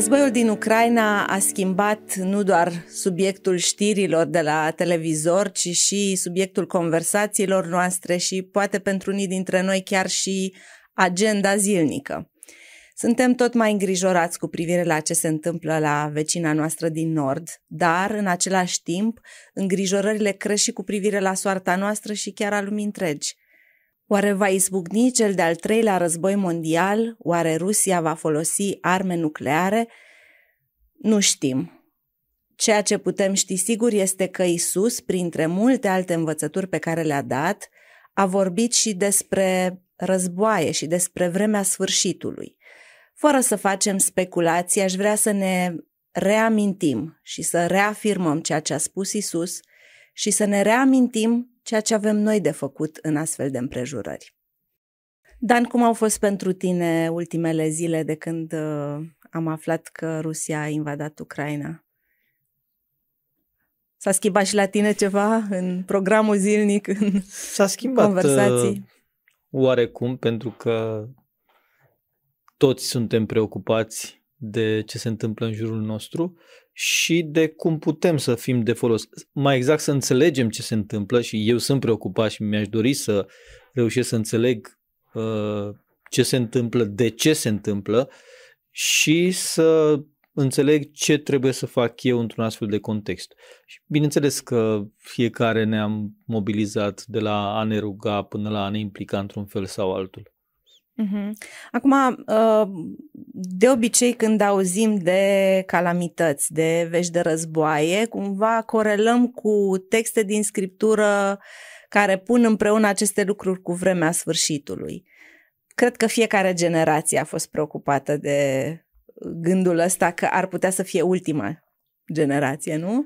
Războiul din Ucraina a schimbat nu doar subiectul știrilor de la televizor, ci și subiectul conversațiilor noastre și poate pentru unii dintre noi chiar și agenda zilnică. Suntem tot mai îngrijorați cu privire la ce se întâmplă la vecina noastră din nord, dar în același timp îngrijorările cresc și cu privire la soarta noastră și chiar a lumii întregi. Oare va izbucni cel de-al treilea război mondial? Oare Rusia va folosi arme nucleare? Nu știm. Ceea ce putem ști sigur este că Isus, printre multe alte învățături pe care le-a dat, a vorbit și despre războaie și despre vremea sfârșitului. Fără să facem speculații, aș vrea să ne reamintim și să reafirmăm ceea ce a spus Isus și să ne reamintim ceea ce avem noi de făcut în astfel de împrejurări. Dan, cum au fost pentru tine ultimele zile de când uh, am aflat că Rusia a invadat Ucraina? S-a schimbat și la tine ceva în programul zilnic, în S-a schimbat uh, conversații? oarecum, pentru că toți suntem preocupați de ce se întâmplă în jurul nostru și de cum putem să fim de folos. Mai exact să înțelegem ce se întâmplă și eu sunt preocupat și mi-aș dori să reușesc să înțeleg uh, ce se întâmplă, de ce se întâmplă și să înțeleg ce trebuie să fac eu într-un astfel de context. Și bineînțeles că fiecare ne-am mobilizat de la a ne ruga până la a ne implica într-un fel sau altul. Acum, uh, de obicei când auzim de calamități, de vești de războaie, cumva corelăm cu texte din scriptură care pun împreună aceste lucruri cu vremea sfârșitului. Cred că fiecare generație a fost preocupată de gândul ăsta că ar putea să fie ultima generație, nu?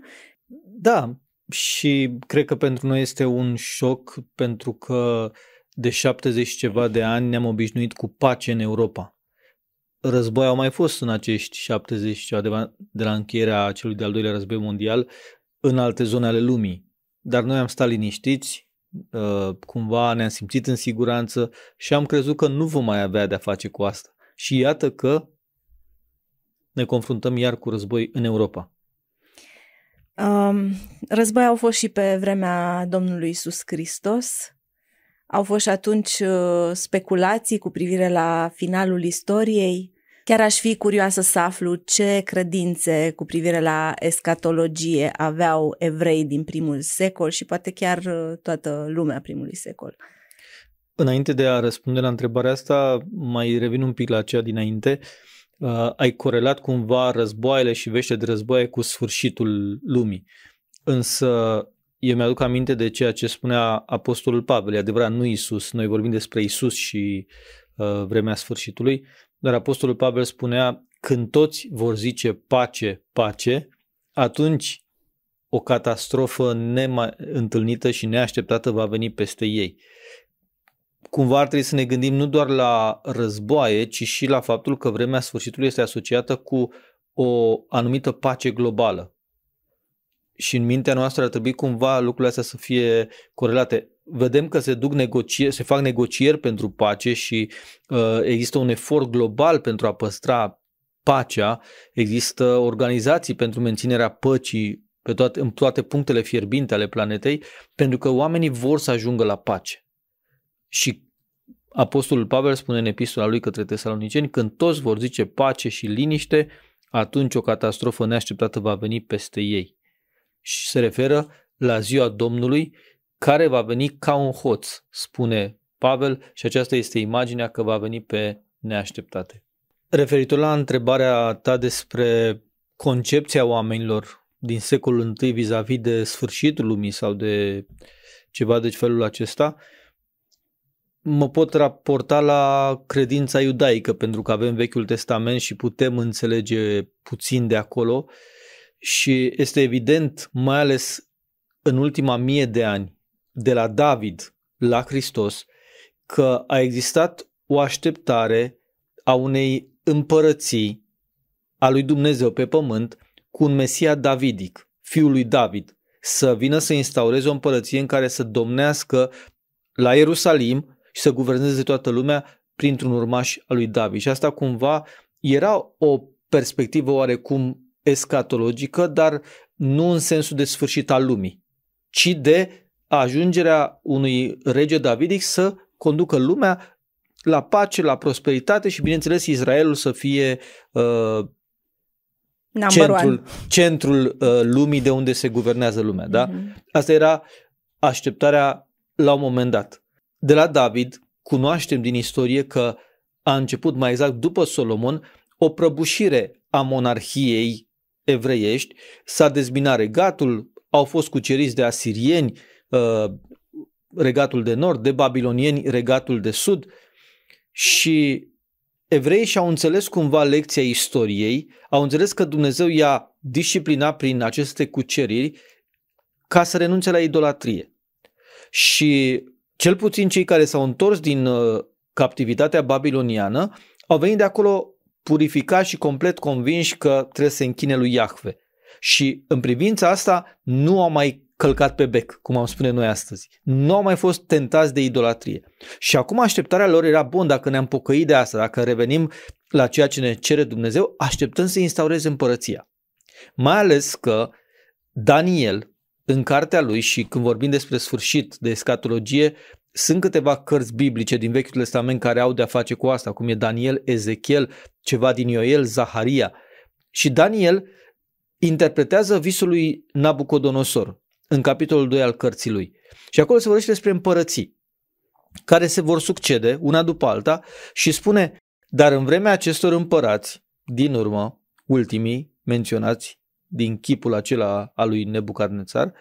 Da, și cred că pentru noi este un șoc pentru că uh, de 70 ceva de ani ne-am obișnuit cu pace în Europa. Război au mai fost în acești 70 ceva de la încheierea celui de-al doilea război mondial în alte zone ale lumii. Dar noi am stat liniștiți, uh, cumva ne-am simțit în siguranță și am crezut că nu vom mai avea de-a face cu asta. Și iată că ne confruntăm iar cu război în Europa. Um, război au fost și pe vremea Domnului Isus Hristos. Au fost și atunci uh, speculații cu privire la finalul istoriei. Chiar aș fi curioasă să aflu ce credințe cu privire la escatologie aveau evrei din primul secol și poate chiar uh, toată lumea primului secol. Înainte de a răspunde la întrebarea asta, mai revin un pic la cea dinainte. Uh, ai corelat cumva războaiele și veștile de războaie cu sfârșitul lumii. Însă eu mi-aduc aminte de ceea ce spunea Apostolul Pavel, e adevărat, nu Isus, noi vorbim despre Isus și uh, vremea sfârșitului, dar Apostolul Pavel spunea, când toți vor zice pace, pace, atunci o catastrofă nema- întâlnită și neașteptată va veni peste ei. Cumva ar trebui să ne gândim nu doar la războaie, ci și la faptul că vremea sfârșitului este asociată cu o anumită pace globală și în mintea noastră ar trebui cumva lucrurile astea să fie corelate. Vedem că se, duc negocieri, se fac negocieri pentru pace și uh, există un efort global pentru a păstra pacea, există organizații pentru menținerea păcii pe toate, în toate punctele fierbinte ale planetei, pentru că oamenii vor să ajungă la pace. Și Apostolul Pavel spune în epistola lui către tesaloniceni, când toți vor zice pace și liniște, atunci o catastrofă neașteptată va veni peste ei și se referă la ziua Domnului care va veni ca un hoț, spune Pavel și aceasta este imaginea că va veni pe neașteptate. Referitor la întrebarea ta despre concepția oamenilor din secolul I vis-a-vis de sfârșitul lumii sau de ceva de felul acesta, mă pot raporta la credința iudaică, pentru că avem Vechiul Testament și putem înțelege puțin de acolo. Uh, și este evident, mai ales în ultima mie de ani, de la David la Hristos, că a existat o așteptare a unei împărății a lui Dumnezeu pe pământ cu un Mesia Davidic, fiul lui David, să vină să instaureze o împărăție în care să domnească la Ierusalim și să guverneze toată lumea printr-un urmaș al lui David. Și asta cumva era o perspectivă oarecum escatologică, dar nu în sensul de sfârșit al lumii, ci de ajungerea unui rege davidic să conducă lumea la pace, la prosperitate și, bineînțeles, Israelul să fie uh, centrul, centrul uh, lumii de unde se guvernează lumea. Da? Uh-huh. Asta era așteptarea la un moment dat. De la David cunoaștem din istorie că a început mai exact după Solomon o prăbușire a monarhiei evreiești, s-a dezbinat regatul, au fost cuceriți de asirieni, uh, regatul de nord, de babilonieni, regatul de sud și evreii și-au înțeles cumva lecția istoriei, au înțeles că Dumnezeu i-a disciplinat prin aceste cuceriri ca să renunțe la idolatrie. Și cel puțin cei care s-au întors din uh, captivitatea babiloniană au venit de acolo purificați și complet convinși că trebuie să se închine lui Iahve. Și în privința asta nu au mai călcat pe bec, cum am spune noi astăzi. Nu au mai fost tentați de idolatrie. Și acum așteptarea lor era bun, dacă ne-am pocăit de asta, dacă revenim la ceea ce ne cere Dumnezeu, așteptăm să instaureze împărăția. Mai ales că Daniel, în cartea lui și când vorbim despre sfârșit de escatologie, sunt câteva cărți biblice din Vechiul Testament care au de-a face cu asta, cum e Daniel, Ezechiel, ceva din Ioel, Zaharia. Și Daniel interpretează visul lui Nabucodonosor în capitolul 2 al cărții lui. Și acolo se vorbește despre împărății care se vor succede una după alta și spune, dar în vremea acestor împărați, din urmă, ultimii menționați din chipul acela al lui Nebucarnețar,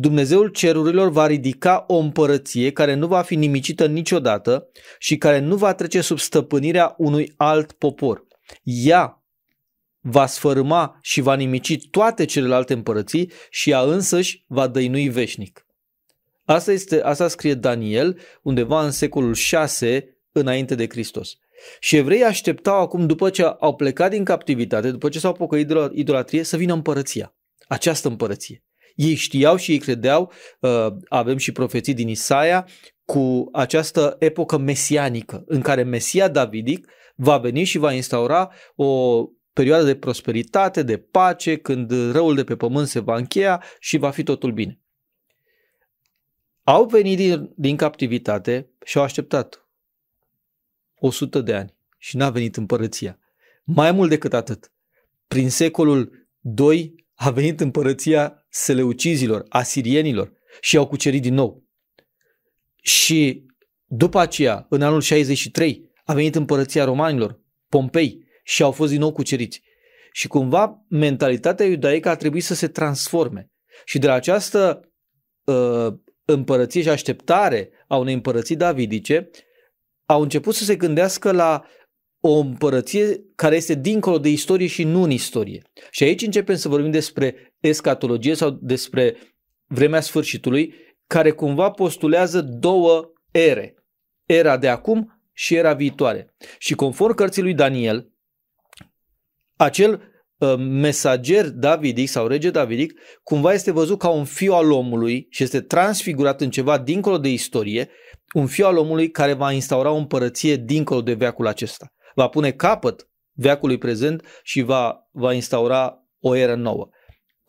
Dumnezeul cerurilor va ridica o împărăție care nu va fi nimicită niciodată și care nu va trece sub stăpânirea unui alt popor. Ea va sfărâma și va nimici toate celelalte împărății și ea însăși va dăinui veșnic. Asta, este, asta scrie Daniel undeva în secolul 6 înainte de Hristos. Și evreii așteptau acum, după ce au plecat din captivitate, după ce s-au pocăit de la idolatrie, să vină împărăția. Această împărăție. Ei știau și ei credeau, uh, avem și profeții din Isaia, cu această epocă mesianică, în care Mesia Davidic va veni și va instaura o perioadă de prosperitate, de pace, când răul de pe pământ se va încheia și va fi totul bine. Au venit din, din captivitate și au așteptat 100 de ani și n-a venit împărăția. Mai mult decât atât, prin secolul 2 a venit împărăția seleucizilor, asirienilor și i-au cucerit din nou. Și după aceea, în anul 63, a venit împărăția romanilor, Pompei, și au fost din nou cuceriți. Și cumva mentalitatea iudaică a trebuit să se transforme. Și de la această uh, împărăție și așteptare a unei împărății davidice, au început să se gândească la o împărăție care este dincolo de istorie și nu în istorie. Și aici începem să vorbim despre escatologie sau despre vremea sfârșitului, care cumva postulează două ere. Era de acum și era viitoare. Și conform cărții lui Daniel, acel uh, mesager davidic sau rege davidic cumva este văzut ca un fiu al omului și este transfigurat în ceva dincolo de istorie, un fiu al omului care va instaura o împărăție dincolo de veacul acesta. Va pune capăt veacului prezent și va, va instaura o eră nouă.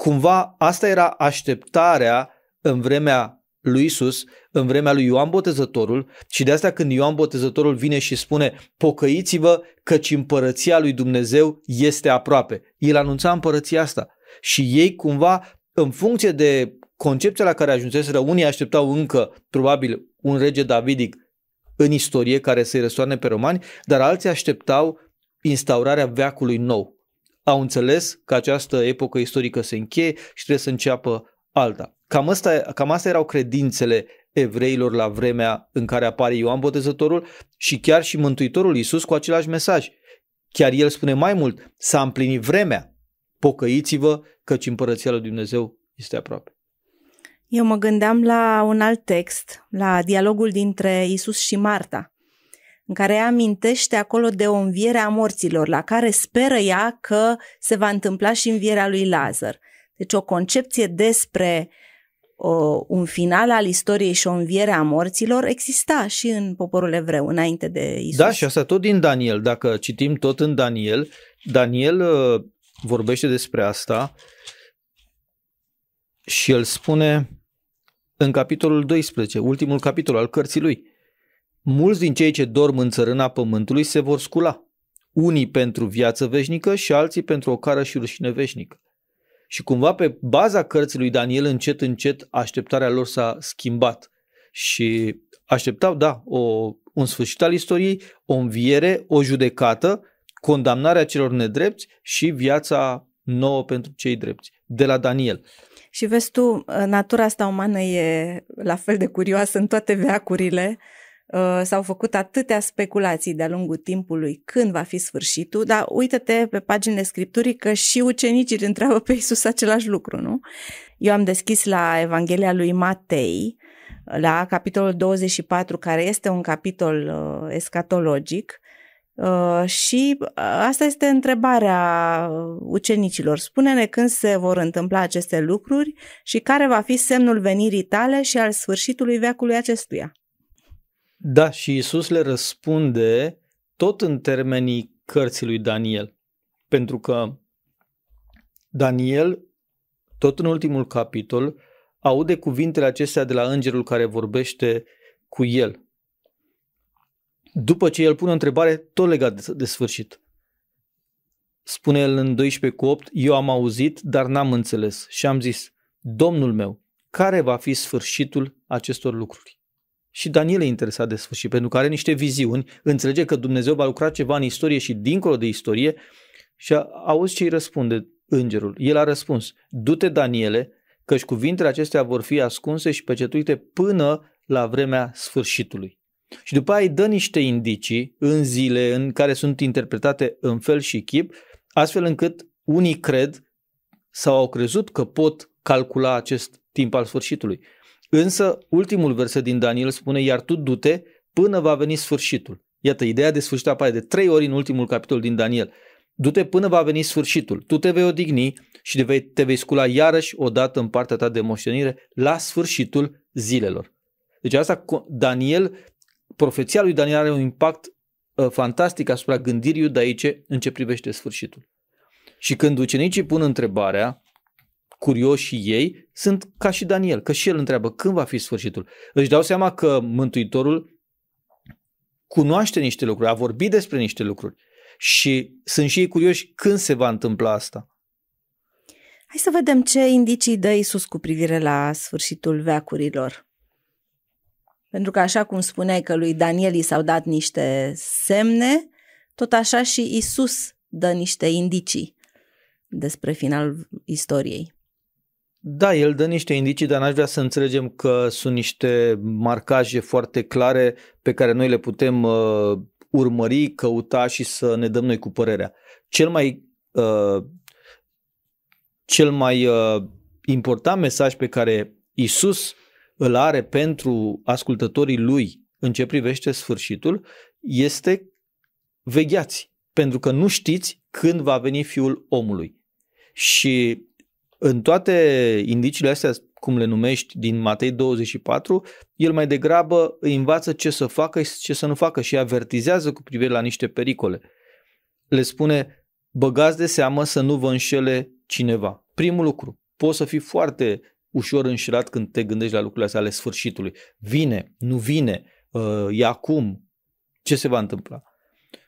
Cumva asta era așteptarea în vremea lui Isus, în vremea lui Ioan Botezătorul și de asta când Ioan Botezătorul vine și spune pocăiți-vă căci împărăția lui Dumnezeu este aproape. El anunța împărăția asta și ei cumva în funcție de concepția la care ajunseseră, unii așteptau încă probabil un rege davidic în istorie care să-i răsoarne pe romani, dar alții așteptau instaurarea veacului nou, au înțeles că această epocă istorică se încheie și trebuie să înceapă alta. Cam, asta, cam asta erau credințele evreilor la vremea în care apare Ioan Botezătorul și chiar și Mântuitorul Iisus cu același mesaj. Chiar el spune mai mult, s-a împlinit vremea, pocăiți-vă căci împărăția lui Dumnezeu este aproape. Eu mă gândeam la un alt text, la dialogul dintre Isus și Marta, în care ea amintește acolo de o înviere a morților, la care speră ea că se va întâmpla și învierea lui Lazar. Deci o concepție despre o, un final al istoriei și o înviere a morților exista și în poporul evreu înainte de Isus. Da, și asta tot din Daniel. Dacă citim tot în Daniel, Daniel uh, vorbește despre asta și el spune în capitolul 12, ultimul capitol al cărții lui mulți din cei ce dorm în țărâna pământului se vor scula, unii pentru viață veșnică și alții pentru o cară și rușine veșnică. Și cumva pe baza cărții lui Daniel, încet, încet, așteptarea lor s-a schimbat și așteptau, da, o, un sfârșit al istoriei, o înviere, o judecată, condamnarea celor nedrepti și viața nouă pentru cei drepti, de la Daniel. Și vezi tu, natura asta umană e la fel de curioasă în toate veacurile. Uh, s-au făcut atâtea speculații de-a lungul timpului când va fi sfârșitul, dar uită-te pe paginile Scripturii că și ucenicii îl întreabă pe Iisus același lucru, nu? Eu am deschis la Evanghelia lui Matei, la capitolul 24, care este un capitol uh, escatologic, uh, și uh, asta este întrebarea uh, ucenicilor. Spune-ne când se vor întâmpla aceste lucruri și care va fi semnul venirii tale și al sfârșitului veacului acestuia. Da, și Isus le răspunde tot în termenii cărții lui Daniel. Pentru că Daniel, tot în ultimul capitol, aude cuvintele acestea de la îngerul care vorbește cu el. După ce el pune o întrebare tot legat de, sfârșit. Spune el în 12 cu 8, eu am auzit, dar n-am înțeles și am zis, Domnul meu, care va fi sfârșitul acestor lucruri? Și Daniel e interesat de sfârșit, pentru că are niște viziuni, înțelege că Dumnezeu va lucra ceva în istorie și dincolo de istorie și a, auzi ce îi răspunde îngerul. El a răspuns, du-te Daniele, căci cuvintele acestea vor fi ascunse și pecetuite până la vremea sfârșitului. Și după aia îi dă niște indicii în zile în care sunt interpretate în fel și chip, astfel încât unii cred sau au crezut că pot calcula acest timp al sfârșitului. Însă ultimul verset din Daniel spune, iar tu du-te până va veni sfârșitul. Iată, ideea de sfârșit apare de trei ori în ultimul capitol din Daniel. Du-te până va veni sfârșitul. Tu te vei odigni și te vei, te vei scula iarăși odată în partea ta de moștenire la sfârșitul zilelor. Deci asta Daniel, profeția lui Daniel are un impact uh, fantastic asupra gândirii iudaice în ce privește sfârșitul. Și când ucenicii pun întrebarea, curioși ei sunt ca și Daniel, că și el întreabă când va fi sfârșitul. Își dau seama că Mântuitorul cunoaște niște lucruri, a vorbit despre niște lucruri și sunt și ei curioși când se va întâmpla asta. Hai să vedem ce indicii dă Isus cu privire la sfârșitul veacurilor. Pentru că așa cum spuneai că lui Daniel i s-au dat niște semne, tot așa și Isus dă niște indicii despre finalul istoriei. Da, el dă niște indicii, dar n-aș vrea să înțelegem că sunt niște marcaje foarte clare pe care noi le putem uh, urmări, căuta și să ne dăm noi cu părerea. Cel mai, uh, cel mai uh, important mesaj pe care Isus îl are pentru ascultătorii lui în ce privește sfârșitul este vegheați, pentru că nu știți când va veni Fiul omului. Și în toate indiciile astea, cum le numești, din Matei 24, el mai degrabă îi învață ce să facă și ce să nu facă și avertizează cu privire la niște pericole. Le spune, băgați de seamă să nu vă înșele cineva. Primul lucru, poți să fii foarte ușor înșirat când te gândești la lucrurile astea ale sfârșitului. Vine, nu vine, uh, e acum, ce se va întâmpla?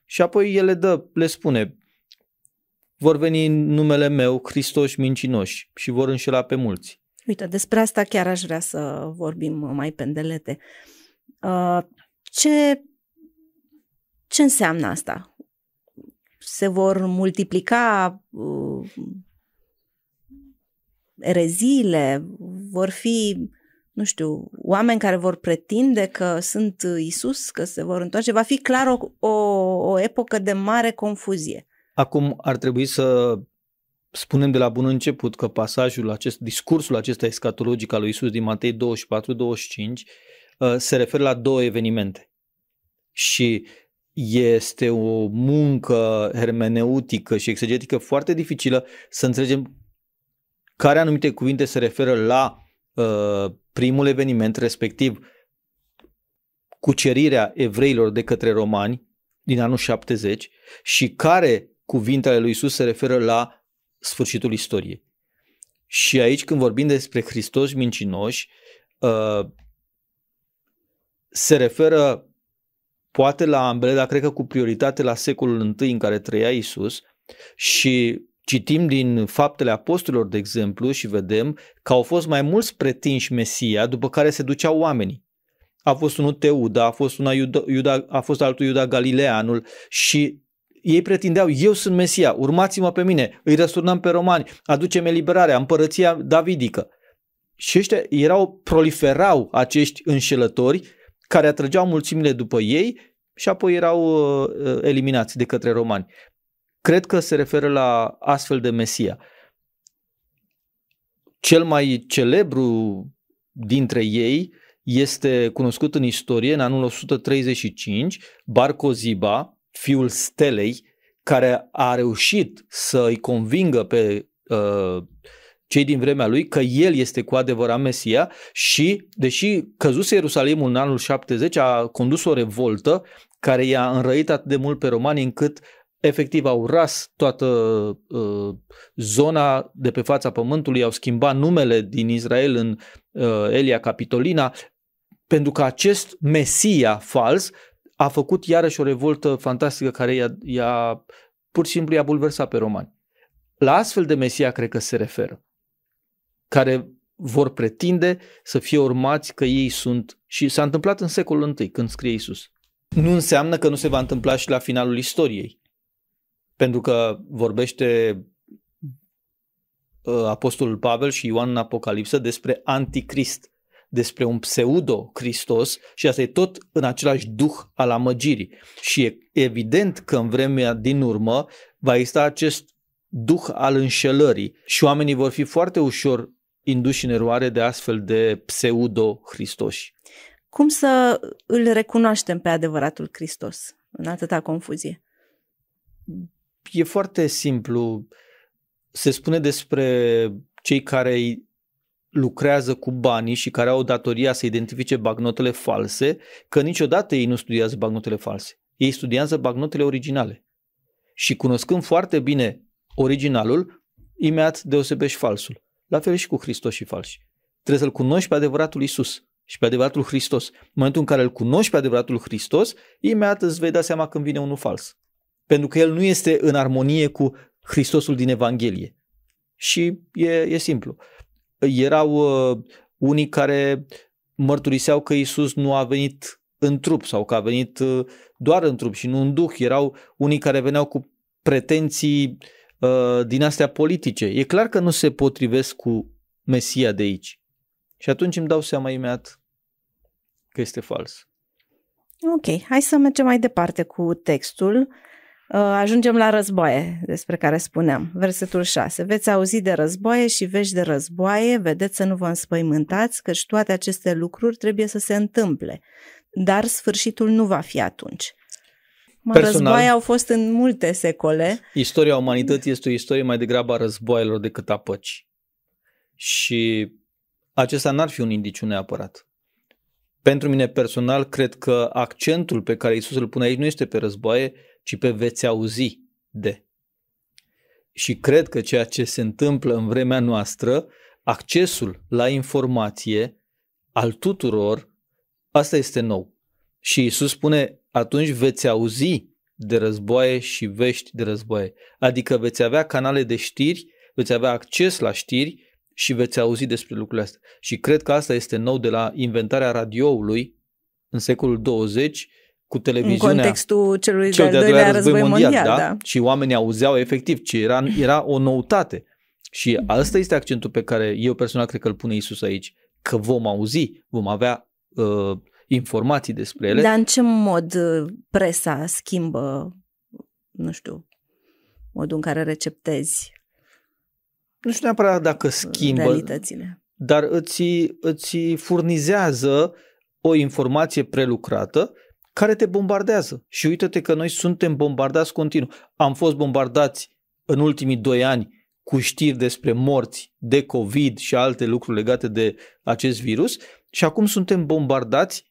Și apoi el le dă, le spune, vor veni în numele meu Hristoși mincinoși și vor înșela pe mulți. Uite, despre asta chiar aș vrea să vorbim mai pendelete. Uh, ce, ce înseamnă asta? Se vor multiplica uh, ereziile, vor fi, nu știu, oameni care vor pretinde că sunt Isus, că se vor întoarce. Va fi clar o, o, o epocă de mare confuzie. Acum ar trebui să spunem de la bun început că pasajul acest, discursul acesta escatologic al lui Isus din Matei 24-25 uh, se referă la două evenimente. Și este o muncă hermeneutică și exegetică foarte dificilă să înțelegem care anumite cuvinte se referă la uh, primul eveniment, respectiv cucerirea evreilor de către romani din anul 70 și care cuvintele lui Isus se referă la sfârșitul istoriei. Și aici când vorbim despre Hristos mincinoși, uh, se referă poate la ambele, dar cred că cu prioritate la secolul I în care trăia Isus și citim din faptele apostolilor, de exemplu, și vedem că au fost mai mulți pretinși Mesia după care se duceau oamenii. A fost unul Teuda, a fost, una Iuda, Iuda, a fost altul Iuda Galileanul și ei pretindeau, eu sunt Mesia, urmați-mă pe mine, îi răsturnăm pe romani, aducem eliberarea, împărăția davidică. Și ăștia erau, proliferau acești înșelători care atrăgeau mulțimile după ei și apoi erau uh, eliminați de către romani. Cred că se referă la astfel de Mesia. Cel mai celebru dintre ei este cunoscut în istorie în anul 135, Barcoziba, fiul stelei, care a reușit să îi convingă pe uh, cei din vremea lui că el este cu adevărat Mesia și, deși căzuse Ierusalimul în anul 70, a condus o revoltă care i-a înrăit atât de mult pe romani încât efectiv au ras toată uh, zona de pe fața pământului, au schimbat numele din Israel în uh, Elia Capitolina, pentru că acest Mesia fals a făcut iarăși o revoltă fantastică care i-a, i-a pur și simplu i-a bulversat pe romani. La astfel de Mesia cred că se referă, care vor pretinde să fie urmați că ei sunt și s-a întâmplat în secolul I când scrie Isus. Nu înseamnă că nu se va întâmpla și la finalul istoriei, pentru că vorbește uh, Apostolul Pavel și Ioan în Apocalipsă despre anticrist, despre un pseudo-Hristos și asta e tot în același duh al amăgirii. Și e evident că în vremea din urmă va exista acest duh al înșelării și oamenii vor fi foarte ușor induși în eroare de astfel de pseudo-Hristoși. Cum să îl recunoaștem pe adevăratul Hristos în atâta confuzie? E foarte simplu. Se spune despre cei care îi lucrează cu banii și care au datoria să identifice bagnotele false, că niciodată ei nu studiază bagnotele false. Ei studiază bagnotele originale. Și cunoscând foarte bine originalul, imediat deosebești falsul. La fel și cu Hristos și falși. Trebuie să-L cunoști pe adevăratul Isus și pe adevăratul Hristos. În momentul în care îl cunoști pe adevăratul Hristos, imediat îți vei da seama când vine unul fals. Pentru că el nu este în armonie cu Hristosul din Evanghelie. Și e, e simplu erau uh, unii care mărturiseau că Isus nu a venit în trup sau că a venit uh, doar în trup și nu în duh. Erau unii care veneau cu pretenții uh, din astea politice. E clar că nu se potrivesc cu Mesia de aici. Și atunci îmi dau seama imediat că este fals. Ok, hai să mergem mai departe cu textul. Uh, ajungem la războaie, despre care spuneam, versetul 6. Veți auzi de războaie și vești de războaie, vedeți să nu vă înspăimântați, căci toate aceste lucruri trebuie să se întâmple, dar sfârșitul nu va fi atunci. războaie au fost în multe secole. Istoria umanității este o istorie mai degrabă a războaielor decât a păcii. Și acesta n-ar fi un indiciu neapărat. Pentru mine personal, cred că accentul pe care Isus îl pune aici nu este pe războaie, ci pe veți auzi de. Și cred că ceea ce se întâmplă în vremea noastră, accesul la informație al tuturor, asta este nou. Și Isus spune, atunci veți auzi de războaie și vești de războaie. Adică veți avea canale de știri, veți avea acces la știri și veți auzi despre lucrurile astea. Și cred că asta este nou de la inventarea radioului în secolul 20 cu televiziunea. În contextul celui cel de-al doilea, doilea război, război mondial, mondial da? da? Și oamenii auzeau efectiv ce era, era o noutate. Și asta este accentul pe care eu personal cred că îl pune Isus aici, că vom auzi, vom avea uh, informații despre ele. Dar în ce mod uh, presa schimbă, nu știu, modul în care receptezi? Nu știu neapărat dacă schimbă, realitățile. dar îți, îți furnizează o informație prelucrată care te bombardează. Și uite-te că noi suntem bombardați continuu. Am fost bombardați în ultimii doi ani cu știri despre morți, de COVID și alte lucruri legate de acest virus și acum suntem bombardați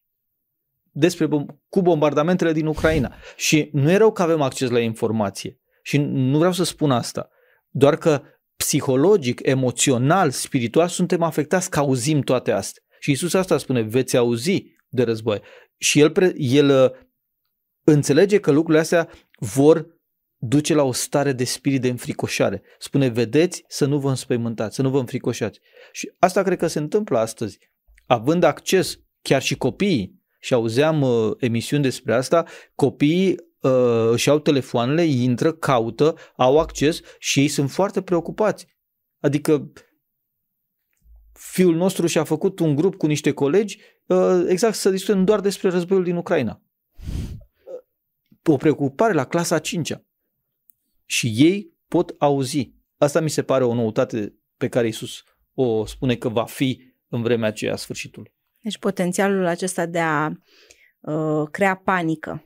despre, cu bombardamentele din Ucraina. Și nu e rău că avem acces la informație. Și nu vreau să spun asta. Doar că psihologic, emoțional, spiritual suntem afectați că auzim toate astea. Și Isus asta spune, veți auzi de război. Și el, el uh, înțelege că lucrurile astea vor duce la o stare de spirit de înfricoșare. Spune, vedeți să nu vă înspăimântați, să nu vă înfricoșați. Și asta cred că se întâmplă astăzi. Având acces chiar și copiii, și auzeam uh, emisiuni despre asta, copiii uh, își au telefoanele, intră, caută, au acces și ei sunt foarte preocupați. Adică fiul nostru și-a făcut un grup cu niște colegi Uh, exact să discutăm doar despre războiul din Ucraina. O preocupare la clasa 5 Și ei pot auzi. Asta mi se pare o noutate pe care Isus o spune că va fi în vremea aceea sfârșitul. Deci potențialul acesta de a uh, crea panică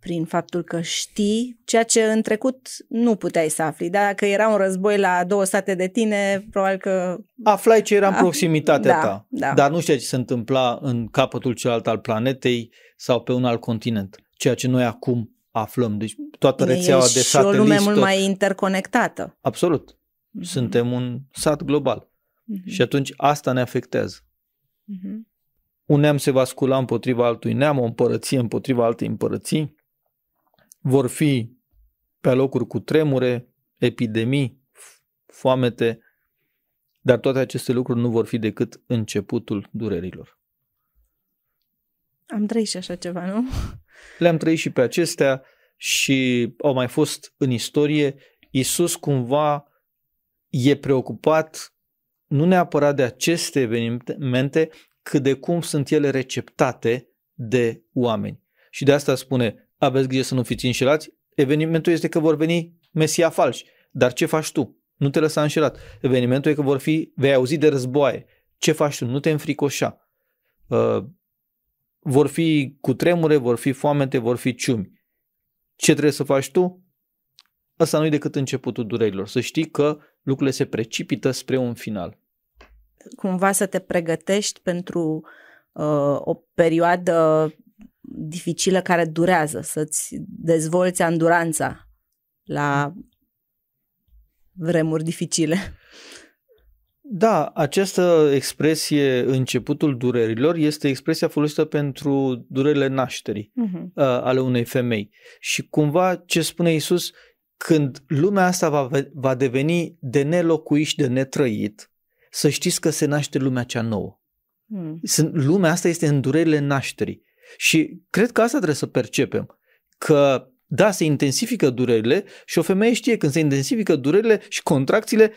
prin faptul că știi ceea ce în trecut nu puteai să afli. Dacă era un război la două sate de tine, probabil că... Aflai ce era în da. proximitatea da, ta, da. dar nu știai ce se întâmpla în capătul celălalt al planetei sau pe un alt continent, ceea ce noi acum aflăm. Deci toată rețeaua e de E o lume mult tot... mai interconectată. Absolut. Mm-hmm. Suntem un sat global. Mm-hmm. Și atunci asta ne afectează. Mm-hmm. Un neam se va scula împotriva altui neam, o împărăție împotriva altei împărății vor fi pe locuri cu tremure, epidemii, foamete, dar toate aceste lucruri nu vor fi decât începutul durerilor. Am trăit și așa ceva, nu? Le-am trăit și pe acestea și au mai fost în istorie. Iisus cumva e preocupat nu neapărat de aceste evenimente, cât de cum sunt ele receptate de oameni. Și de asta spune, aveți grijă să nu fiți înșelați, evenimentul este că vor veni Mesia falși. Dar ce faci tu? Nu te lăsa înșelat. Evenimentul e că vor fi, vei auzi de războaie. Ce faci tu? Nu te înfricoșa. Uh, vor fi cu tremure, vor fi foamete, vor fi ciumi. Ce trebuie să faci tu? Asta nu e decât începutul durerilor. Să știi că lucrurile se precipită spre un final. Cumva să te pregătești pentru uh, o perioadă dificilă care durează, să-ți dezvolți anduranța la vremuri dificile. Da, această expresie, începutul durerilor, este expresia folosită pentru durerile nașterii uh-huh. uh, ale unei femei. Și cumva ce spune Isus, când lumea asta va, va deveni de nelocuit și de netrăit, să știți că se naște lumea cea nouă. Uh-huh. lumea asta este în durerile nașterii. Și cred că asta trebuie să percepem, că da, se intensifică durerile și o femeie știe când se intensifică durerile și contracțiile,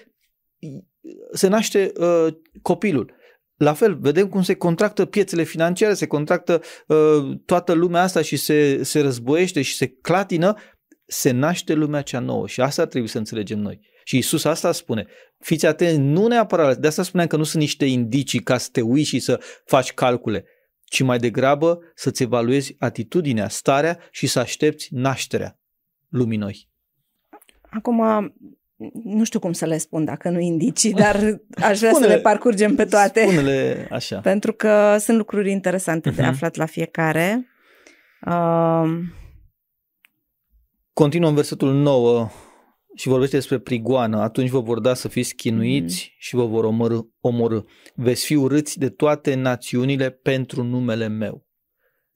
se naște uh, copilul. La fel, vedem cum se contractă piețele financiare, se contractă uh, toată lumea asta și se, se războiește și se clatină, se naște lumea cea nouă și asta trebuie să înțelegem noi. Și Isus asta spune. Fiți atenți, nu neapărat, de asta spuneam că nu sunt niște indicii ca să te uiți și să faci calcule ci mai degrabă să-ți evaluezi atitudinea, starea și să aștepți nașterea lumii noi. Acum, nu știu cum să le spun dacă nu indici, dar aș vrea spune-le, să le parcurgem pe toate. Spune-le așa. Pentru că sunt lucruri interesante uh-huh. de mhm. aflat la fiecare. Uh... Continuăm versetul 9 și vorbește despre prigoană, atunci vă vor da să fiți chinuiți mm-hmm. și vă vor omorâ, omorâ. Veți fi urâți de toate națiunile pentru numele meu.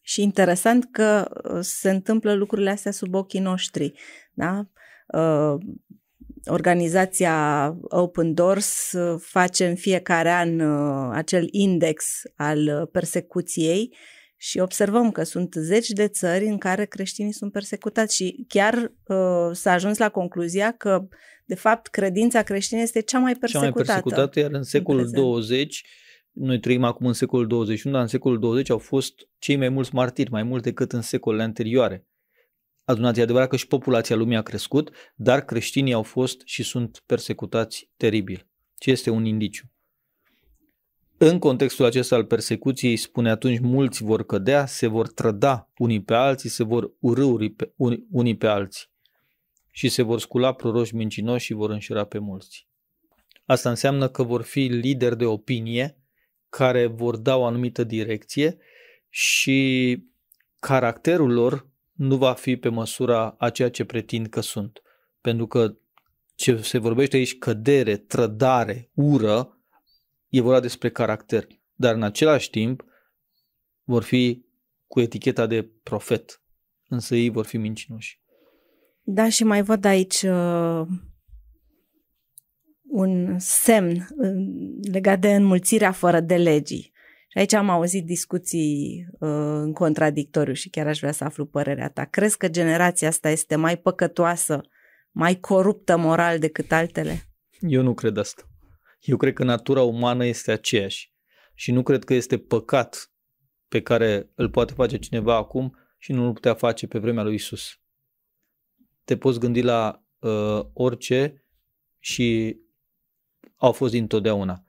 Și interesant că uh, se întâmplă lucrurile astea sub ochii noștri. Da? Uh, organizația Open Doors uh, face în fiecare an uh, acel index al persecuției și observăm că sunt zeci de țări în care creștinii sunt persecutați și chiar uh, s-a ajuns la concluzia că, de fapt, credința creștină este cea mai persecutată. Cea mai persecutată, iar în secolul în 20, noi trăim acum în secolul 21, dar în secolul 20 au fost cei mai mulți martiri, mai mult decât în secolele anterioare. Adunați, adevărat că și populația lumii a crescut, dar creștinii au fost și sunt persecutați teribil. Ce este un indiciu? În contextul acesta al persecuției, spune atunci, mulți vor cădea, se vor trăda unii pe alții, se vor urâ unii pe alții și se vor scula proroși mincinoși și vor înșura pe mulți. Asta înseamnă că vor fi lideri de opinie care vor da o anumită direcție și caracterul lor nu va fi pe măsura a ceea ce pretind că sunt. Pentru că ce se vorbește aici, cădere, trădare, ură, e vorba despre caracter, dar în același timp vor fi cu eticheta de profet, însă ei vor fi mincinoși. Da, și mai văd aici uh, un semn uh, legat de înmulțirea fără de legii. Și aici am auzit discuții uh, în contradictoriu și chiar aș vrea să aflu părerea ta. Crezi că generația asta este mai păcătoasă, mai coruptă moral decât altele? Eu nu cred asta. Eu cred că natura umană este aceeași și nu cred că este păcat pe care îl poate face cineva acum și nu îl putea face pe vremea lui Isus. Te poți gândi la uh, orice și au fost dintotdeauna.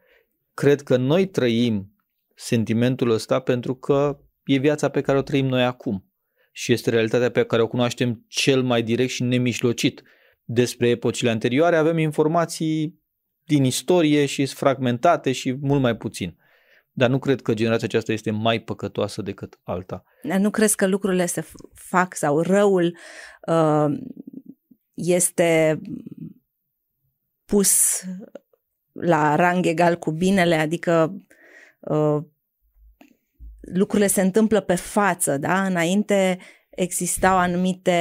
Cred că noi trăim sentimentul ăsta pentru că e viața pe care o trăim noi acum și este realitatea pe care o cunoaștem cel mai direct și nemijlocit. Despre epocile anterioare avem informații din istorie și sunt fragmentate și mult mai puțin. Dar nu cred că generația aceasta este mai păcătoasă decât alta. Dar nu cred că lucrurile se fac sau răul uh, este pus la rang egal cu binele, adică uh, lucrurile se întâmplă pe față, da? Înainte existau anumite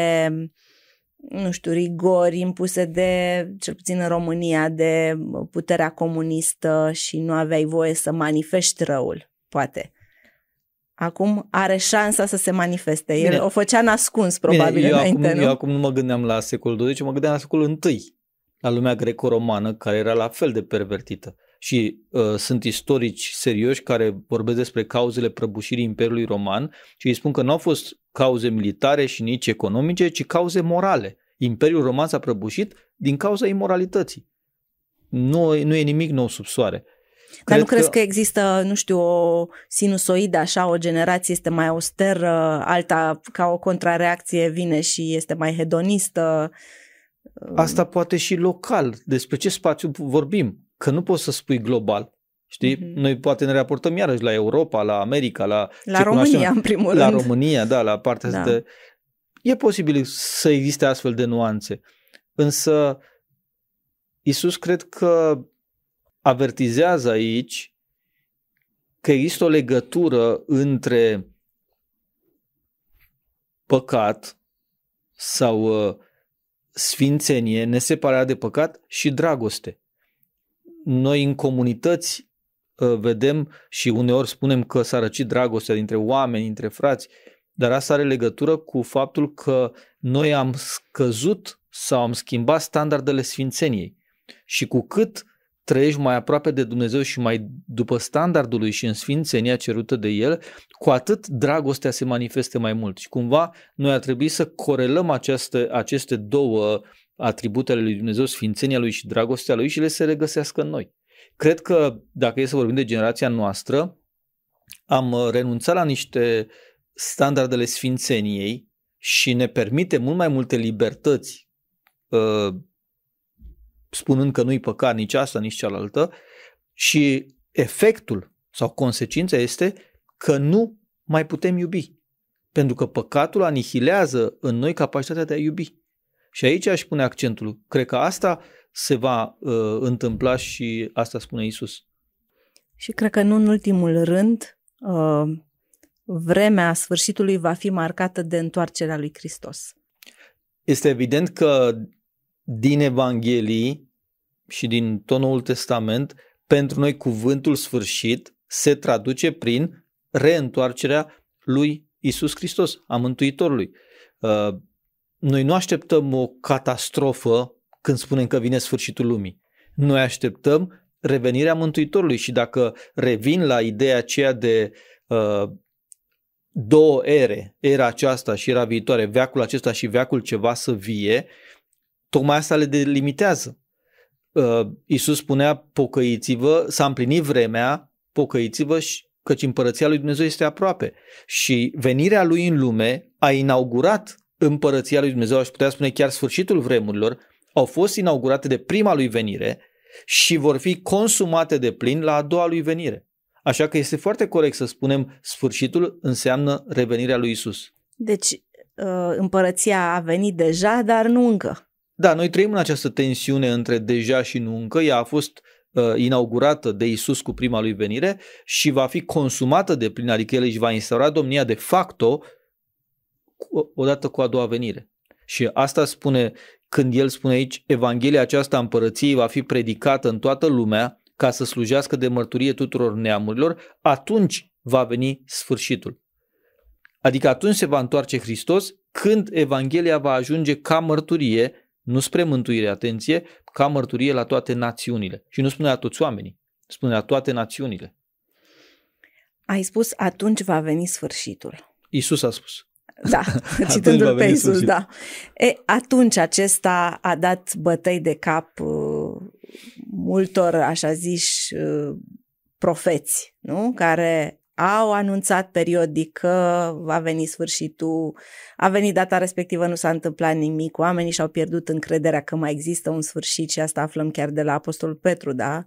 nu știu, rigori impuse de, cel puțin în România, de uh, puterea comunistă și nu aveai voie să manifesti răul, poate. Acum are șansa să se manifeste. El Bine. o făcea nascuns, probabil, Bine, eu înainte, acum, nu? Eu acum nu mă gândeam la secolul 20, mă gândeam la secolul I, la lumea greco-romană, care era la fel de pervertită și uh, sunt istorici serioși care vorbesc despre cauzele prăbușirii Imperiului Roman și îi spun că nu au fost cauze militare și nici economice, ci cauze morale. Imperiul Roman s-a prăbușit din cauza imoralității. Nu, nu e nimic nou sub soare. Dar Cred nu că... crezi că există, nu știu, o sinusoidă așa, o generație este mai austeră, alta ca o contrareacție vine și este mai hedonistă? Asta poate și local. Despre ce spațiu vorbim? că nu poți să spui global. Știi? Mm-hmm. Noi poate ne raportăm iarăși la Europa, la America, la... La România, cunoaștem, în primul la rând. La România, da, la partea da. de... E posibil să existe astfel de nuanțe. Însă Isus cred că avertizează aici că există o legătură între păcat sau uh, sfințenie neseparat de păcat și dragoste noi în comunități uh, vedem și uneori spunem că s-a răcit dragostea dintre oameni, între frați, dar asta are legătură cu faptul că noi am scăzut sau am schimbat standardele sfințeniei. Și cu cât trăiești mai aproape de Dumnezeu și mai după standardul lui și în sfințenia cerută de el, cu atât dragostea se manifeste mai mult. Și cumva noi ar trebui să corelăm aceste, aceste două atributele lui Dumnezeu, sfințenia lui și dragostea lui și le se regăsească în noi. Cred că dacă e să vorbim de generația noastră, am uh, renunțat la niște standardele sfințeniei și ne permite mult mai multe libertăți, uh, spunând că nu-i păcat nici asta, nici cealaltă, și efectul sau consecința este că nu mai putem iubi. Pentru că păcatul anihilează în noi capacitatea de a iubi. Și aici aș pune accentul. Cred că asta se va uh, întâmpla și asta spune Isus. Și cred că nu în ultimul rând, uh, vremea sfârșitului va fi marcată de întoarcerea lui Hristos. Este evident că din Evanghelii și din tot Noul Testament, pentru noi cuvântul sfârșit se traduce prin reîntoarcerea lui Isus Hristos, a Mântuitorului. Uh, noi nu așteptăm o catastrofă când spunem că vine sfârșitul lumii. Noi așteptăm revenirea Mântuitorului și dacă revin la ideea aceea de uh, două ere, era aceasta și era viitoare, veacul acesta și veacul ceva să vie, tocmai asta le delimitează. Uh, Iisus spunea, pocăiți-vă, s-a împlinit vremea, pocăiți-vă și căci împărăția lui Dumnezeu este aproape. Și venirea lui în lume a inaugurat împărăția lui Dumnezeu, aș putea spune chiar sfârșitul vremurilor, au fost inaugurate de prima lui venire și vor fi consumate de plin la a doua lui venire. Așa că este foarte corect să spunem sfârșitul înseamnă revenirea lui Isus. Deci uh, împărăția a venit deja, dar nu încă. Da, noi trăim în această tensiune între deja și nu încă. Ea a fost uh, inaugurată de Isus cu prima lui venire și va fi consumată de plin, adică el își va instaura domnia de facto odată cu a doua venire. Și asta spune, când el spune aici, Evanghelia aceasta împărăției va fi predicată în toată lumea ca să slujească de mărturie tuturor neamurilor, atunci va veni sfârșitul. Adică atunci se va întoarce Hristos când Evanghelia va ajunge ca mărturie, nu spre mântuire, atenție, ca mărturie la toate națiunile. Și nu spune la toți oamenii, spune la toate națiunile. Ai spus atunci va veni sfârșitul. Isus a spus da, citându-l pe Isus, da. E, atunci acesta a dat bătăi de cap uh, multor, așa zis, uh, profeți, nu? Care au anunțat periodic că va veni sfârșitul, a venit data respectivă, nu s-a întâmplat nimic, oamenii și-au pierdut încrederea că mai există un sfârșit și asta aflăm chiar de la Apostolul Petru, da?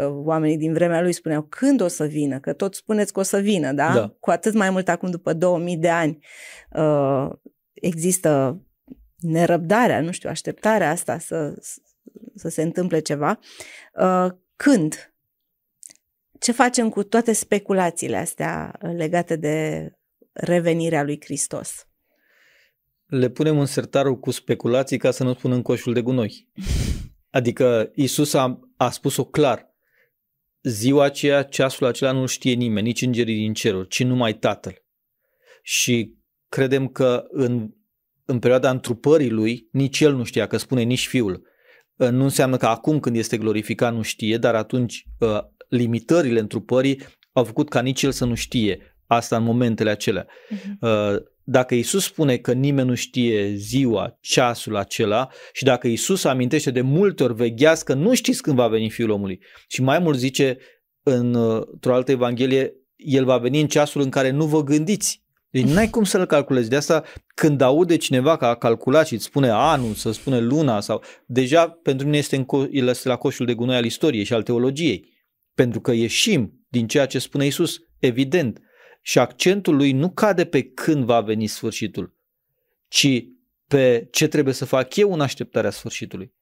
că oamenii din vremea lui spuneau când o să vină, că tot spuneți că o să vină, da? da. Cu atât mai mult acum, după 2000 de ani, uh, există nerăbdarea, nu știu, așteptarea asta să, să se întâmple ceva. Uh, când? Ce facem cu toate speculațiile astea legate de revenirea lui Hristos? Le punem în sertarul cu speculații ca să nu spunem coșul de gunoi. Adică Isus a, a spus-o clar ziua aceea, ceasul acela nu știe nimeni, nici îngerii din cerul, ci numai Tatăl. Și credem că în, în perioada întrupării lui, nici el nu știa, că spune nici fiul. Ă, nu înseamnă că acum când este glorificat nu știe, dar atunci ă, limitările întrupării au făcut ca nici el să nu știe asta în momentele acelea. Uh-huh dacă Isus spune că nimeni nu știe ziua, ceasul acela și dacă Isus amintește de multe ori vegheați că nu știți când va veni Fiul omului și mai mult zice uh, într-o altă evanghelie, el va veni în ceasul în care nu vă gândiți. Deci n-ai cum să-l calculezi. De asta când aude cineva că a calculat și îți spune anul, să spune luna sau... Deja pentru mine este, în co- este la coșul de gunoi al istoriei și al teologiei. Pentru că ieșim din ceea ce spune Isus, evident și accentul lui nu cade pe când va veni sfârșitul, ci pe ce trebuie să fac eu în așteptarea sfârșitului.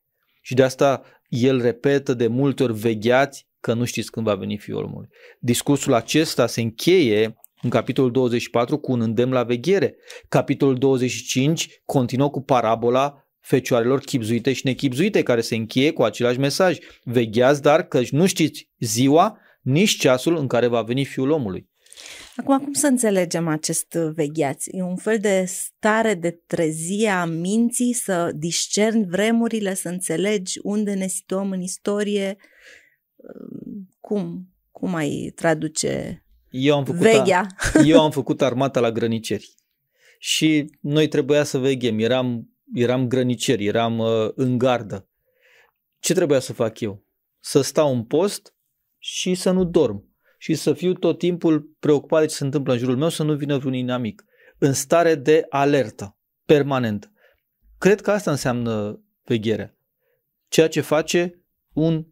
Și de asta el repetă de multe ori vegheați că nu știți când va veni fiul omului. Discursul acesta se încheie în capitolul 24 cu un îndemn la veghere. Capitolul 25 continuă cu parabola fecioarelor chipzuite și nechipzuite, care se încheie cu același mesaj. Vegheați, dar că nu știți ziua, nici ceasul în care va veni fiul omului. Acum, cum să înțelegem acest vegheați? E un fel de stare de trezie a minții, să discerni vremurile, să înțelegi unde ne situăm în istorie. Cum? Cum ai traduce eu am făcut veghea? A, eu am făcut armata la grăniceri și noi trebuia să veghem. Eram, eram grăniceri, eram uh, în gardă. Ce trebuia să fac eu? Să stau în post și să nu dorm și să fiu tot timpul preocupat de ce se întâmplă în jurul meu, să nu vină vreun inamic. În stare de alertă permanent. Cred că asta înseamnă veghere. Ceea ce face un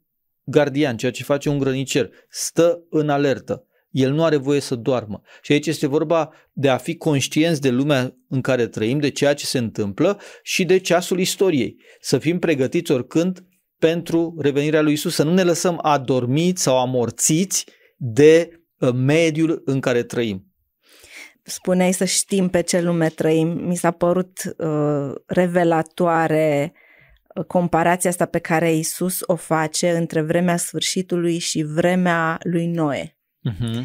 gardian, ceea ce face un grănicer, stă în alertă. El nu are voie să doarmă. Și aici este vorba de a fi conștienți de lumea în care trăim, de ceea ce se întâmplă și de ceasul istoriei. Să fim pregătiți oricând pentru revenirea lui Isus, să nu ne lăsăm adormiți sau amorțiți de uh, mediul în care trăim. Spuneai să știm pe ce lume trăim. Mi s-a părut uh, revelatoare uh, comparația asta pe care Isus o face între vremea sfârșitului și vremea lui Noe. Uh-huh.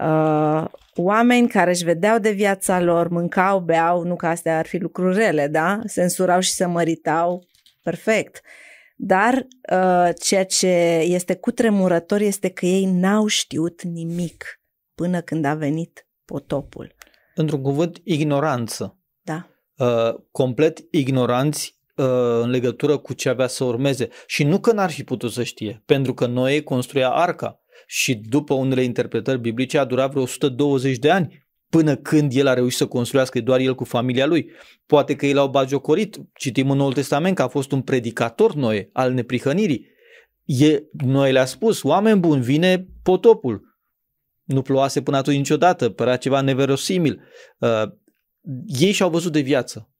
Uh, oameni care își vedeau de viața lor, mâncau, beau, nu că astea ar fi lucruri rele, da? Se însurau și se măritau, perfect. Uh, dar uh, ceea ce este cutremurător este că ei n-au știut nimic până când a venit potopul. Într-un cuvânt, ignoranță. Da. Uh, complet ignoranți uh, în legătură cu ce avea să urmeze. Și nu că n-ar fi putut să știe, pentru că Noe construia arca și după unele interpretări biblice a durat vreo 120 de ani până când el a reușit să construiască doar el cu familia lui. Poate că ei l-au bagiocorit. Citim în Noul Testament că a fost un predicator Noe al neprihănirii. E, Noe le-a spus, oameni buni, vine potopul. Nu ploase până atunci niciodată, părea ceva neverosimil. Uh, ei și-au văzut de viață.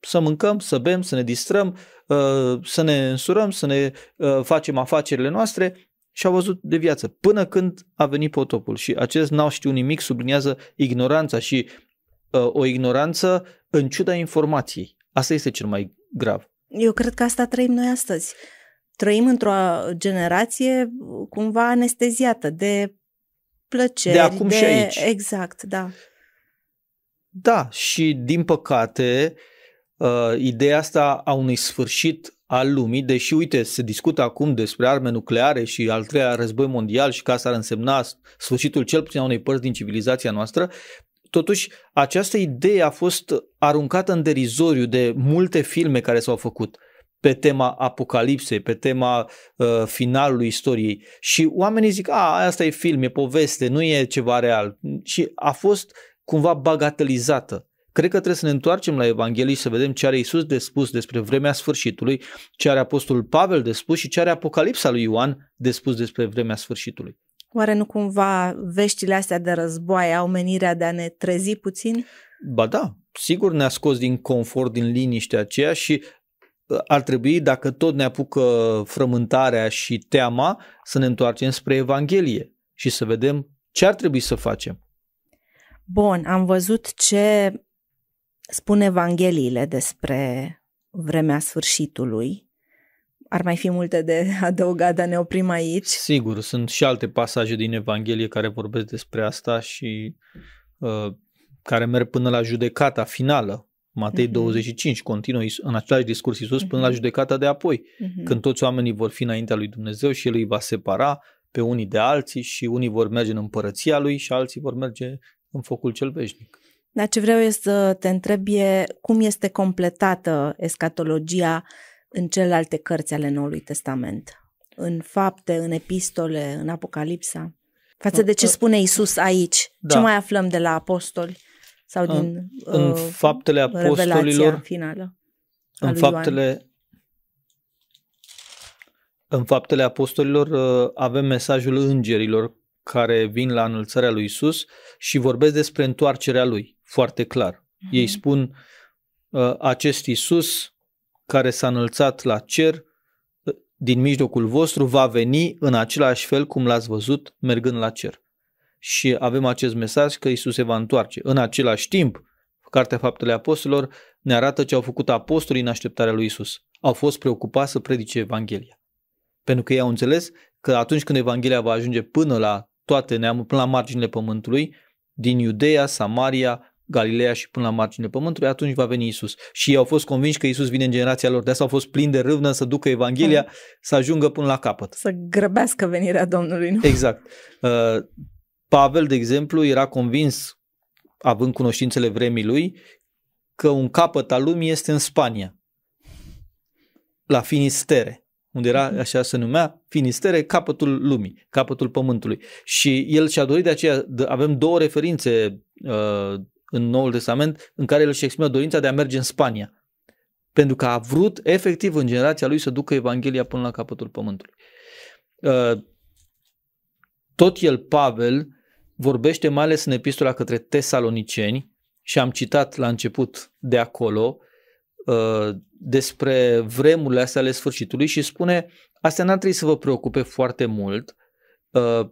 Să mâncăm, să bem, să ne distrăm, uh, să ne însurăm, să ne uh, facem afacerile noastre și au văzut de viață până când a venit potopul și acest n-au știut nimic sublinează ignoranța și uh, o ignoranță în ciuda informației. Asta este cel mai grav. Eu cred că asta trăim noi astăzi. Trăim într-o generație uh, cumva anesteziată de plăceri. De acum de... și aici. Exact, da. Da, și din păcate, uh, ideea asta a unui sfârșit al lumii, deși, uite, se discută acum despre arme nucleare și al treia război mondial și că asta ar însemna sfârșitul cel puțin a unei părți din civilizația noastră, totuși această idee a fost aruncată în derizoriu de multe filme care s-au făcut pe tema apocalipsei, pe tema uh, finalului istoriei și oamenii zic, a, asta e film, e poveste, nu e ceva real și a fost cumva bagatelizată. Cred că trebuie să ne întoarcem la Evanghelie și să vedem ce are Isus de spus despre vremea sfârșitului, ce are Apostolul Pavel de spus și ce are Apocalipsa lui Ioan de spus despre vremea sfârșitului. Oare nu cumva veștile astea de război au menirea de a ne trezi puțin? Ba da, sigur ne-a scos din confort, din liniște aceea și uh, ar trebui, dacă tot ne apucă frământarea și teama, să ne întoarcem spre Evanghelie și să vedem ce ar trebui să facem. Bun, am văzut ce spun Evangheliile despre vremea sfârșitului. Ar mai fi multe de adăugat, dar ne oprim aici. Sigur, sunt și alte pasaje din Evanghelie care vorbesc despre asta și uh, care merg până la judecata finală. Matei mhm. uh-huh. 25 continuă în același discurs Iisus uh-huh. până la mhm. judecata de apoi, uh-huh. când toți oamenii vor fi înaintea lui Dumnezeu și El îi va separa pe unii de alții și unii vor merge în împărăția Lui și alții vor merge în focul cel veșnic. Dar ce vreau este să te întreb e cum este completată escatologia în celelalte cărți ale Noului Testament? În fapte, în epistole, în Apocalipsa? Față de ce spune Isus aici, da. ce mai aflăm de la apostoli sau din în, în uh, faptele apostolilor finală? În faptele Ioan? În faptele apostolilor uh, avem mesajul îngerilor care vin la înălțarea lui Isus și vorbesc despre întoarcerea lui foarte clar. Mm-hmm. Ei spun, ă, acest Isus care s-a înălțat la cer din mijlocul vostru va veni în același fel cum l-ați văzut mergând la cer. Și avem acest mesaj că Isus se va întoarce. În același timp, Cartea Faptele Apostolilor ne arată ce au făcut apostolii în așteptarea lui Isus. Au fost preocupați să predice Evanghelia. Pentru că ei au înțeles că atunci când Evanghelia va ajunge până la toate neamul, până la marginile pământului, din Iudeea, Samaria, Galileea și până la marginea pământului, atunci va veni Isus. Și ei au fost convinși că Isus vine în generația lor. De asta au fost plini de râvnă să ducă Evanghelia, mm. să ajungă până la capăt. Să grăbească venirea Domnului. Nu? Exact. Uh, Pavel, de exemplu, era convins, având cunoștințele vremii lui, că un capăt al lumii este în Spania, la Finistere, unde era, hmm. așa se numea, Finistere, capătul lumii, capătul pământului. Și el și-a dorit de aceea, avem două referințe uh, în Noul Testament în care el își exprimă dorința de a merge în Spania. Pentru că a vrut efectiv în generația lui să ducă Evanghelia până la capătul pământului. Uh, tot el, Pavel, vorbește mai ales în epistola către tesaloniceni și am citat la început de acolo uh, despre vremurile astea ale sfârșitului și spune astea n-ar trebui să vă preocupe foarte mult uh,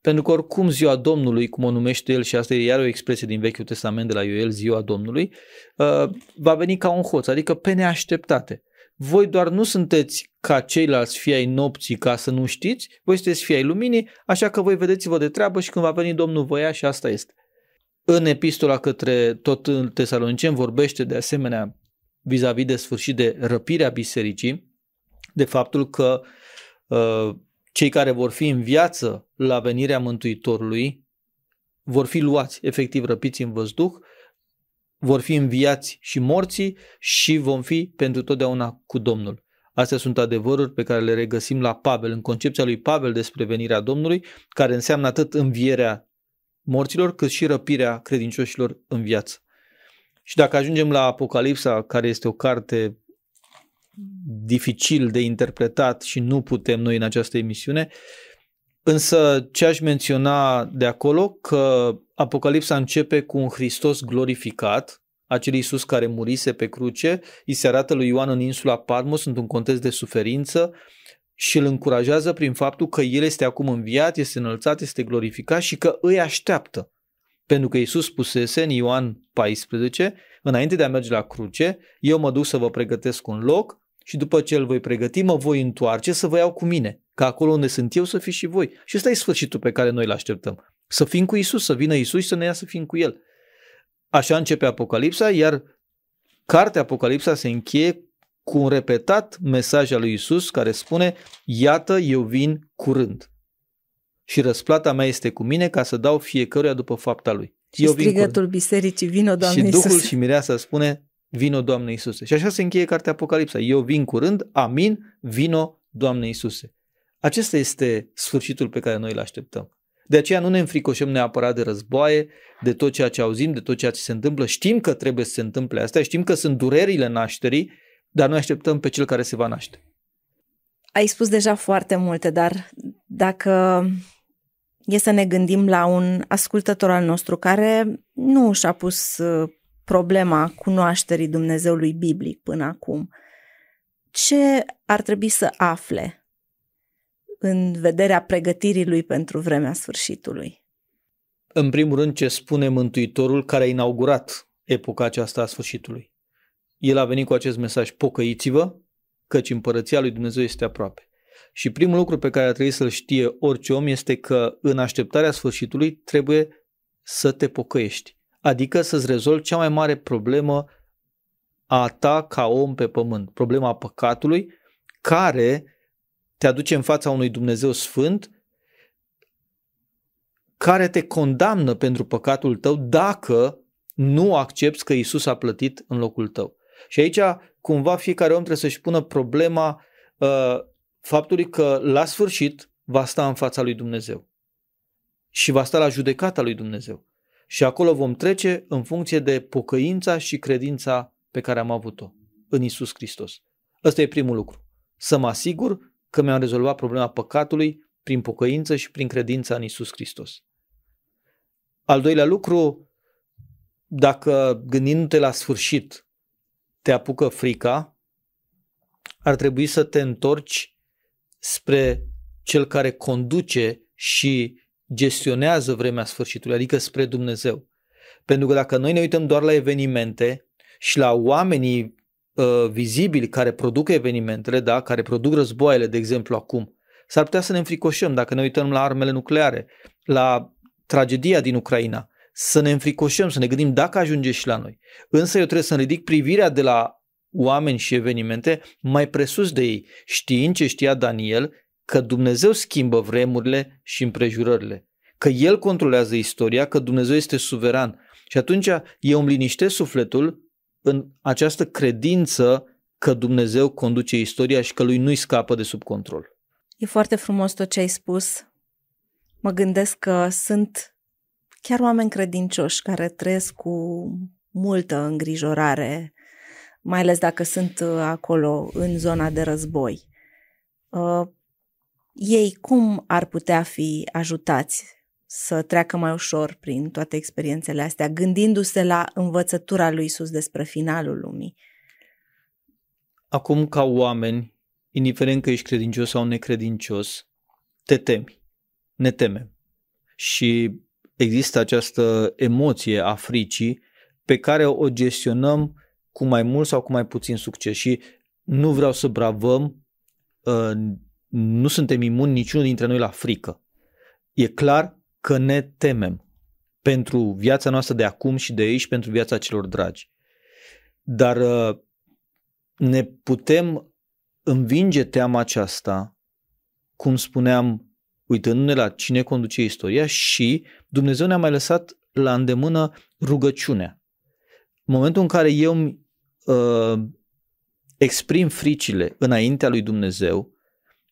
pentru că oricum ziua Domnului, cum o numește el, și asta e iar o expresie din Vechiul Testament de la Ioel, ziua Domnului, uh, va veni ca un hoț, adică pe neașteptate. Voi doar nu sunteți ca ceilalți fii ai nopții ca să nu știți, voi sunteți fii ai luminii, așa că voi vedeți-vă de treabă și când va veni Domnul voia și asta este. În epistola către tot tesalonicen vorbește de asemenea vis-a-vis de sfârșit de răpirea bisericii, de faptul că uh, cei care vor fi în viață la venirea Mântuitorului vor fi luați, efectiv răpiți în văzduh, vor fi înviați și morții și vom fi pentru totdeauna cu Domnul. Astea sunt adevăruri pe care le regăsim la Pavel, în concepția lui Pavel despre venirea Domnului, care înseamnă atât învierea morților, cât și răpirea credincioșilor în viață. Și dacă ajungem la Apocalipsa, care este o carte dificil de interpretat și nu putem noi în această emisiune. Însă ce aș menționa de acolo că Apocalipsa începe cu un Hristos glorificat, acel Iisus care murise pe cruce, îi se arată lui Ioan în insula Patmos, într-un context de suferință și îl încurajează prin faptul că el este acum înviat, este înălțat, este glorificat și că îi așteaptă. Pentru că Iisus spusese în Ioan 14 Înainte de a merge la cruce, eu mă duc să vă pregătesc un loc și după ce îl voi pregăti, mă voi întoarce să vă iau cu mine, ca acolo unde sunt eu să fiți și voi. Și ăsta e sfârșitul pe care noi îl așteptăm. Să fim cu Isus, să vină Isus și să ne ia să fim cu El. Așa începe Apocalipsa, iar cartea Apocalipsa se încheie cu un repetat mesaj al lui Isus care spune, iată eu vin curând și răsplata mea este cu mine ca să dau fiecăruia după fapta lui. Și eu strigătul vin bisericii, vino Doamne Și Duhul Iisuse. și Mireasa spune, vino Doamne Iisuse. Și așa se încheie cartea Apocalipsa. Eu vin curând, amin, vino Doamne Iisuse. Acesta este sfârșitul pe care noi îl așteptăm. De aceea nu ne înfricoșăm neapărat de războaie, de tot ceea ce auzim, de tot ceea ce se întâmplă. Știm că trebuie să se întâmple astea, știm că sunt durerile nașterii, dar noi așteptăm pe cel care se va naște. Ai spus deja foarte multe, dar dacă e să ne gândim la un ascultător al nostru care nu și-a pus uh, problema cunoașterii Dumnezeului biblic până acum. Ce ar trebui să afle în vederea pregătirii lui pentru vremea sfârșitului? În primul rând, ce spune Mântuitorul care a inaugurat epoca aceasta a sfârșitului. El a venit cu acest mesaj, pocăiți-vă, căci împărăția lui Dumnezeu este aproape. Și primul lucru pe care ar trebui să-l știe orice om este că în așteptarea sfârșitului trebuie să te pocăiești. Adică să-ți rezolvi cea mai mare problemă a ta ca om pe pământ, problema păcatului, care te aduce în fața unui Dumnezeu sfânt, care te condamnă pentru păcatul tău dacă nu accepti că Isus a plătit în locul tău. Și aici, cumva, fiecare om trebuie să-și pună problema uh, faptului că la sfârșit va sta în fața lui Dumnezeu și va sta la judecata lui Dumnezeu. Și acolo vom trece în funcție de pocăința și credința pe care am avut-o în Isus Hristos. Ăsta e primul lucru. Să mă asigur că mi-am rezolvat problema păcatului prin pocăință și prin credința în Isus Hristos. Al doilea lucru, dacă gândindu-te la sfârșit te apucă frica, ar trebui să te întorci spre cel care conduce și gestionează vremea sfârșitului, adică spre Dumnezeu. Pentru că dacă noi ne uităm doar la evenimente și la oamenii uh, vizibili care produc evenimentele, da, care produc războaiele, de exemplu, acum, s-ar putea să ne înfricoșăm dacă ne uităm la armele nucleare, la tragedia din Ucraina, să ne înfricoșăm, să ne gândim dacă ajunge și la noi. Însă eu trebuie să ridic privirea de la oameni și evenimente mai presus de ei, știind ce știa Daniel, că Dumnezeu schimbă vremurile și împrejurările, că El controlează istoria, că Dumnezeu este suveran. Și atunci eu îmi liniștesc sufletul în această credință că Dumnezeu conduce istoria și că lui nu-i scapă de sub control. E foarte frumos tot ce ai spus. Mă gândesc că sunt chiar oameni credincioși care trăiesc cu multă îngrijorare mai ales dacă sunt uh, acolo în zona de război. Uh, ei cum ar putea fi ajutați să treacă mai ușor prin toate experiențele astea, gândindu-se la învățătura lui Isus despre finalul lumii? Acum, ca oameni, indiferent că ești credincios sau necredincios, te temi, ne temem. Și există această emoție a fricii pe care o gestionăm cu mai mult sau cu mai puțin succes și nu vreau să bravăm, uh, nu suntem imuni niciunul dintre noi la frică. E clar că ne temem pentru viața noastră de acum și de aici, pentru viața celor dragi. Dar uh, ne putem învinge teama aceasta, cum spuneam, uitându-ne la cine conduce istoria și Dumnezeu ne-a mai lăsat la îndemână rugăciunea. În momentul în care eu îmi uh, exprim fricile înaintea lui Dumnezeu,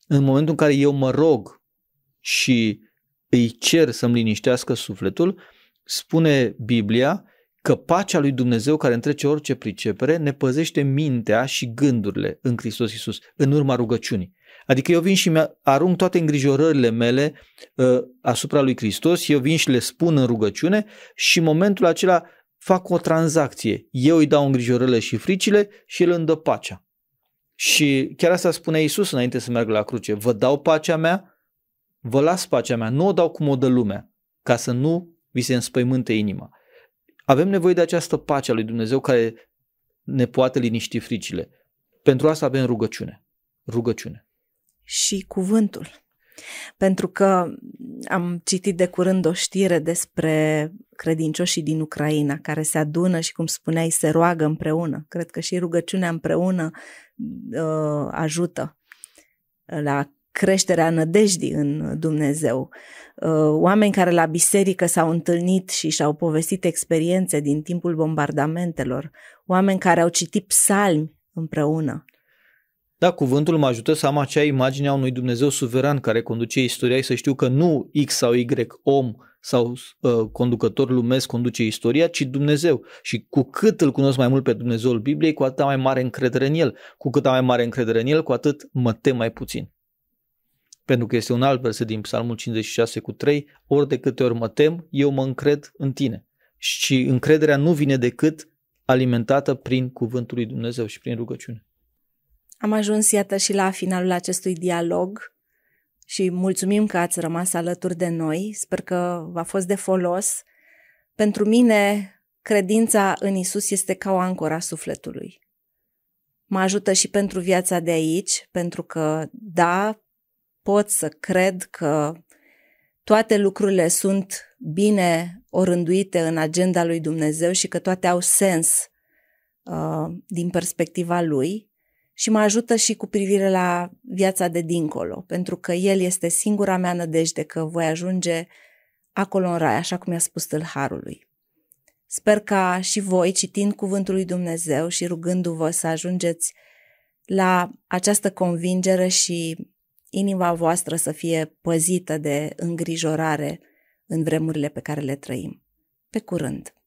în momentul în care eu mă rog și îi cer să-mi liniștească sufletul, spune Biblia că pacea lui Dumnezeu care întrece orice pricepere ne păzește mintea și gândurile în Hristos Iisus, în urma rugăciunii. Adică eu vin și arunc toate îngrijorările mele uh, asupra lui Hristos, eu vin și le spun în rugăciune și în momentul acela fac o tranzacție. Eu îi dau îngrijorările și fricile și el îmi dă pacea. Și chiar asta spune Iisus înainte să meargă la cruce. Vă dau pacea mea, vă las pacea mea, nu o dau cum o dă lumea, ca să nu vi se înspăimânte inima. Avem nevoie de această pace a lui Dumnezeu care ne poate liniști fricile. Pentru asta avem rugăciune. Rugăciune. Și cuvântul. Pentru că am citit de curând o știre despre credincioșii din Ucraina care se adună și, cum spuneai, se roagă împreună. Cred că și rugăciunea împreună uh, ajută la creșterea nădejdii în Dumnezeu. Uh, oameni care la biserică s-au întâlnit și și-au povestit experiențe din timpul bombardamentelor, oameni care au citit psalmi împreună. Da, cuvântul mă ajută să am acea imagine a unui Dumnezeu suveran care conduce istoria, să știu că nu X sau Y om sau uh, conducător lumesc conduce istoria, ci Dumnezeu. Și cu cât îl cunosc mai mult pe Dumnezeul Bibliei, cu atât mai mare încredere în el. Cu cât am mai mare încredere în el, cu atât mă tem mai puțin. Pentru că este un alt verset din Psalmul 56 cu 3, ori de câte ori mă tem, eu mă încred în tine. Și încrederea nu vine decât alimentată prin cuvântul lui Dumnezeu și prin rugăciune. Am ajuns, iată, și la finalul acestui dialog și mulțumim că ați rămas alături de noi. Sper că v-a fost de folos. Pentru mine, credința în Isus este ca o ancora sufletului. Mă ajută și pentru viața de aici, pentru că, da, pot să cred că toate lucrurile sunt bine orânduite în agenda lui Dumnezeu și că toate au sens uh, din perspectiva lui, și mă ajută și cu privire la viața de dincolo, pentru că El este singura mea nădejde că voi ajunge acolo în rai, așa cum i-a spus tâlharului. Sper ca și voi, citind Cuvântul lui Dumnezeu și rugându-vă să ajungeți la această convingere și inima voastră să fie păzită de îngrijorare în vremurile pe care le trăim. Pe curând!